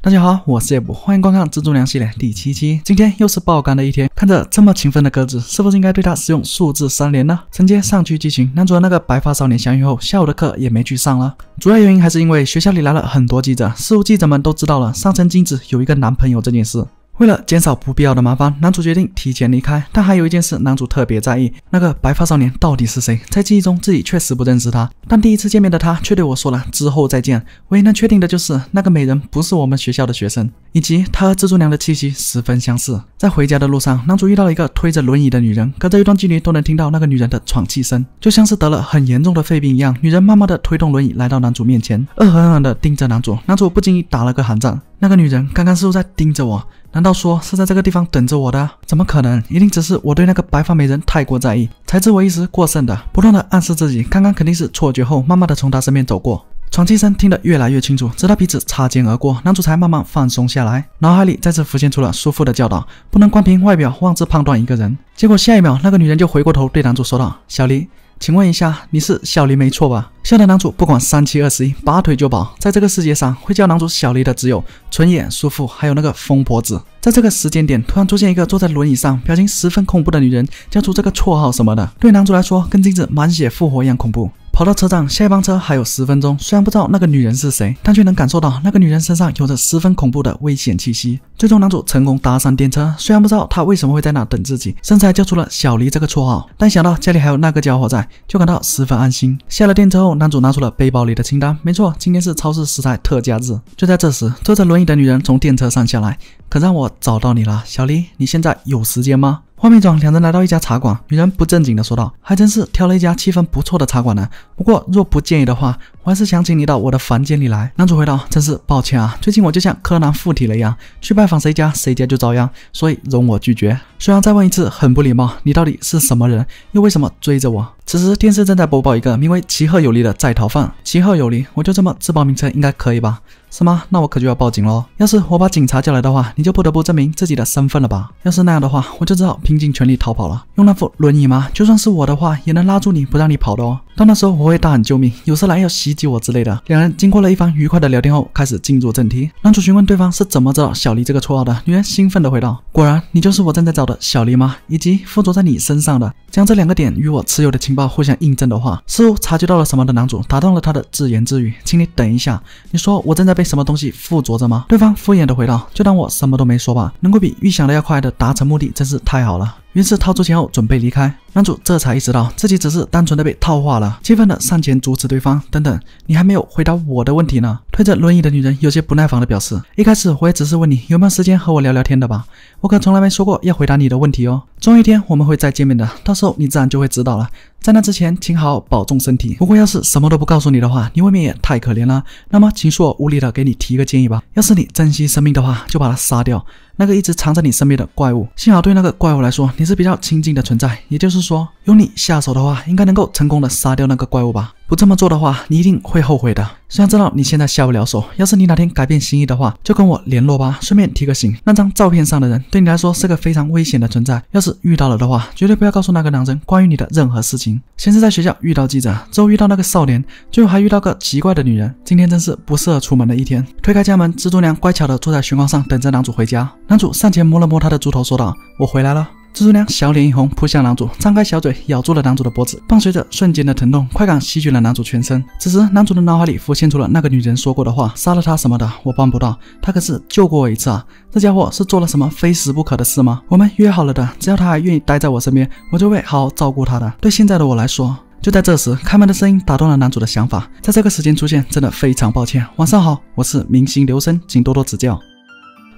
大家好，我是叶布，欢迎观看《蜘蛛娘》系列第七期。今天又是爆肝的一天，看着这么勤奋的鸽子，是不是应该对他使用数字三连呢？承接上期剧情，男主那个白发少年相遇后，下午的课也没去上了。主要原因还是因为学校里来了很多记者，似乎记者们都知道了上层金子有一个男朋友这件事。为了减少不必要的麻烦，男主决定提前离开。但还有一件事，男主特别在意：那个白发少年到底是谁？在记忆中，自己确实不认识他，但第一次见面的他却对我说了“之后再见”。唯一能确定的就是，那个美人不是我们学校的学生。以及他和蜘蛛娘的气息十分相似。在回家的路上，男主遇到了一个推着轮椅的女人，隔着一段距离都能听到那个女人的喘气声，就像是得了很严重的肺病一样。女人慢慢的推动轮椅来到男主面前，恶狠狠的盯着男主。男主不经意打了个寒战。那个女人刚刚似乎在盯着我，难道说是在这个地方等着我的？怎么可能？一定只是我对那个白发美人太过在意，才自我意识过剩的不断的暗示自己，刚刚肯定是错觉。后慢慢的从她身边走过。喘气声听得越来越清楚，直到鼻子擦肩而过，男主才慢慢放松下来，脑海里再次浮现出了叔父的教导：不能光凭外表妄自判断一个人。结果下一秒，那个女人就回过头对男主说道：“小黎，请问一下，你是小黎没错吧？”吓得男主不管三七二十一，拔腿就跑。在这个世界上，会叫男主小黎的只有纯野、叔父，还有那个疯婆子。在这个时间点，突然出现一个坐在轮椅上、表情十分恐怖的女人，叫出这个绰号什么的，对男主来说，跟镜子满血复活一样恐怖。跑到车站，下一班车还有十分钟。虽然不知道那个女人是谁，但却能感受到那个女人身上有着十分恐怖的危险气息。最终，男主成功搭上电车，虽然不知道她为什么会在那等自己，甚至还叫出了小黎这个绰号，但想到家里还有那个家伙在，就感到十分安心。下了电车后，男主拿出了背包里的清单。没错，今天是超市食材特价日。就在这时，坐着轮椅的女人从电车上下来，可让我找到你了，小黎，你现在有时间吗？画面中，两人来到一家茶馆。女人不正经的说道：“还真是挑了一家气氛不错的茶馆呢。不过若不介意的话。”我还是想请你到我的房间里来。男主回道：“真是抱歉啊，最近我就像柯南附体了一样，去拜访谁家，谁家就遭殃，所以容我拒绝。”虽然再问一次很不礼貌，你到底是什么人，又为什么追着我？此时电视正在播报一个名为齐赫有利的在逃犯。齐赫有利，我就这么自报名称应该可以吧？是吗？那我可就要报警喽。要是我把警察叫来的话，你就不得不证明自己的身份了吧？要是那样的话，我就只好拼尽全力逃跑了。用那副轮椅吗？就算是我的话，也能拉住你不让你跑的哦。到那时候我会大喊救命，有谁来要袭击我之类的。两人经过了一番愉快的聊天后，开始进入正题。男主询问对方是怎么知道小黎这个绰号的，女人兴奋地回道：“果然，你就是我正在找的小黎吗？以及附着在你身上的。”将这两个点与我持有的情报互相印证的话，似乎察觉到了什么的男主打断了他的自言自语：“请你等一下，你说我正在被什么东西附着着吗？”对方敷衍地回道：“就当我什么都没说吧。”能够比预想的要快的达成目的真是太好了。于是掏出钱后准备离开。男主这才意识到自己只是单纯的被套话了，气愤的上前阻止对方。等等，你还没有回答我的问题呢！推着轮椅的女人有些不耐烦的表示：“一开始我也只是问你有没有时间和我聊聊天的吧，我可从来没说过要回答你的问题哦。终有一天我们会再见面的，到时候你自然就会知道了。在那之前，请好好保重身体。不过要是什么都不告诉你的话，你未免也太可怜了。那么，请恕我无理的给你提一个建议吧。要是你珍惜生命的话，就把他杀掉。那个一直藏在你身边的怪物。幸好对那个怪物来说，你是比较亲近的存在，也就是说。”说用你下手的话，应该能够成功的杀掉那个怪物吧？不这么做的话，你一定会后悔的。虽然知道你现在下不了手，要是你哪天改变心意的话，就跟我联络吧。顺便提个醒，那张照片上的人对你来说是个非常危险的存在。要是遇到了的话，绝对不要告诉那个男人关于你的任何事情。先是在学校遇到记者，之后遇到那个少年，最后还遇到个奇怪的女人。今天真是不适合出门的一天。推开家门，蜘蛛娘乖巧的坐在玄关上等着男主回家。男主上前摸了摸他的猪头，说道：“我回来了。”蜘蛛娘小脸一红，扑向男主，张开小嘴咬住了男主的脖子，伴随着瞬间的疼痛，快感席卷了男主全身。此时，男主的脑海里浮现出了那个女人说过的话：“杀了他什么的，我办不到。他可是救过我一次啊！这家伙是做了什么非死不可的事吗？我们约好了的，只要他还愿意待在我身边，我就会好好照顾他的。对现在的我来说……”就在这时，开门的声音打断了男主的想法。在这个时间出现，真的非常抱歉。晚上好，我是明星刘生，请多多指教。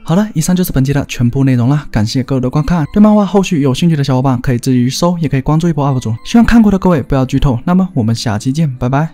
好了，以上就是本期的全部内容了。感谢各位的观看。对漫画后续有兴趣的小伙伴，可以自己去搜，也可以关注一波 UP 主。希望看过的各位不要剧透。那么我们下期见，拜拜。